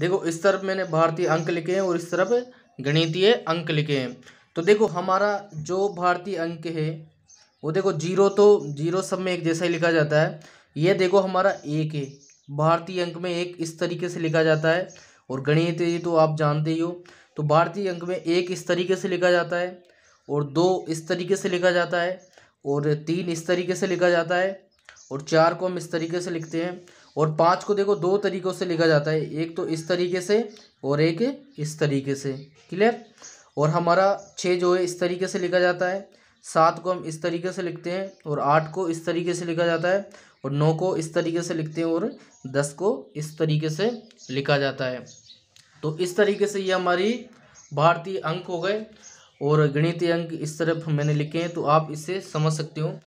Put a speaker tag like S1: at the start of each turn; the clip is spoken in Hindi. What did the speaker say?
S1: देखो इस तरफ मैंने भारतीय अंक लिखे हैं और इस तरफ गणितीय अंक लिखे हैं तो देखो हमारा जो भारतीय अंक है वो देखो जीरो तो जीरो सब में एक जैसा ही लिखा जाता है ये देखो हमारा एक है भारतीय अंक में एक इस तरीके से लिखा जाता है और गणित तो आप जानते ही हो तो भारतीय अंक में एक इस तरीके से लिखा जाता है और दो इस तरीके से लिखा जाता है और तीन इस तरीके से लिखा जाता है और चार को हम इस तरीके से लिखते हैं और पाँच को देखो दो तरीक़ों से लिखा जाता है एक तो इस तरीके से और एक इस तरीके से क्लियर और हमारा छः जो है इस तरीके से लिखा जाता है सात को हम इस तरीके से लिखते हैं और आठ को इस तरीके से लिखा जाता है और नौ को इस तरीके से लिखते हैं और दस को इस तरीके से लिखा जाता है तो इस तरीके से ये हमारी भारतीय अंक हो गए और गणितीय अंक इस तरफ मैंने लिखे हैं तो आप इसे समझ सकते हो